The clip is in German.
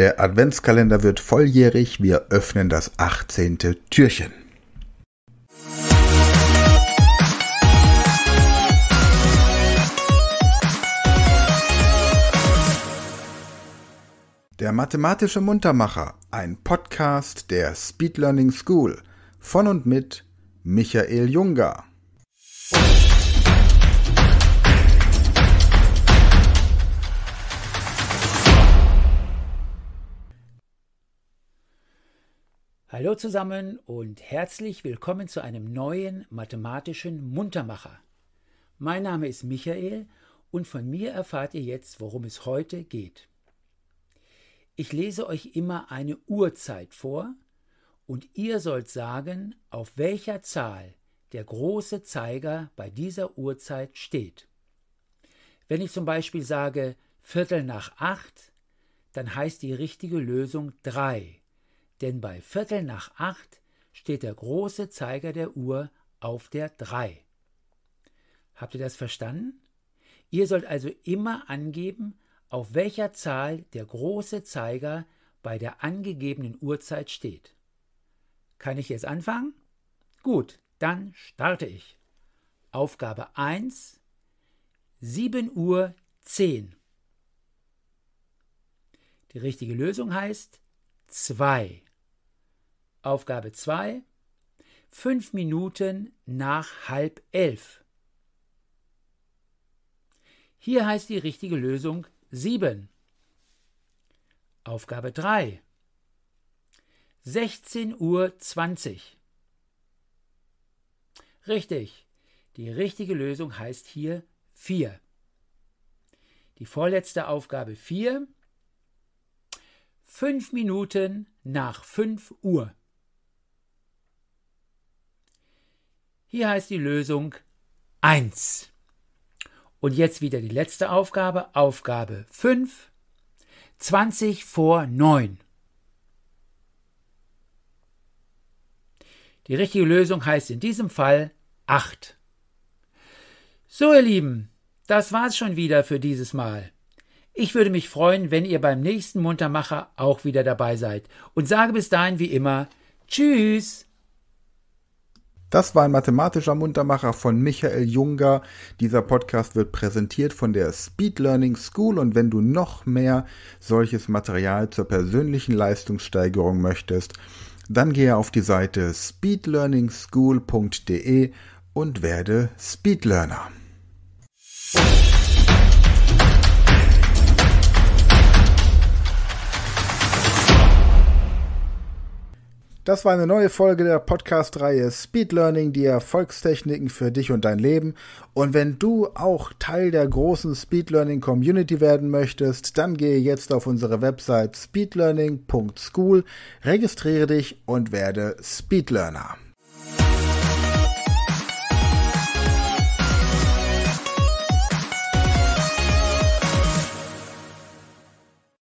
Der Adventskalender wird volljährig, wir öffnen das 18. Türchen. Der mathematische Muntermacher, ein Podcast der Speed Learning School von und mit Michael Junger. Hallo zusammen und herzlich willkommen zu einem neuen mathematischen Muntermacher. Mein Name ist Michael und von mir erfahrt ihr jetzt, worum es heute geht. Ich lese euch immer eine Uhrzeit vor und ihr sollt sagen, auf welcher Zahl der große Zeiger bei dieser Uhrzeit steht. Wenn ich zum Beispiel sage Viertel nach acht, dann heißt die richtige Lösung drei denn bei Viertel nach acht steht der große Zeiger der Uhr auf der drei. Habt ihr das verstanden? Ihr sollt also immer angeben, auf welcher Zahl der große Zeiger bei der angegebenen Uhrzeit steht. Kann ich jetzt anfangen? Gut, dann starte ich. Aufgabe 1 7 Uhr 10. Die richtige Lösung heißt 2. Aufgabe 2. Fünf Minuten nach halb elf. Hier heißt die richtige Lösung 7. Aufgabe 3. 16.20 Uhr. Richtig. Die richtige Lösung heißt hier 4. Die vorletzte Aufgabe 4. 5 Minuten nach 5 Uhr. Hier heißt die Lösung 1. Und jetzt wieder die letzte Aufgabe, Aufgabe 5, 20 vor 9. Die richtige Lösung heißt in diesem Fall 8. So, ihr Lieben, das war's schon wieder für dieses Mal. Ich würde mich freuen, wenn ihr beim nächsten Muntermacher auch wieder dabei seid und sage bis dahin wie immer Tschüss! Das war ein mathematischer Muntermacher von Michael Junger. Dieser Podcast wird präsentiert von der Speed Learning School und wenn du noch mehr solches Material zur persönlichen Leistungssteigerung möchtest, dann gehe auf die Seite speedlearningschool.de und werde Speedlearner. Das war eine neue Folge der Podcast-Reihe Speed Learning, die Erfolgstechniken für dich und dein Leben. Und wenn du auch Teil der großen Speed Learning Community werden möchtest, dann gehe jetzt auf unsere Website speedlearning.school, registriere dich und werde Speed Learner.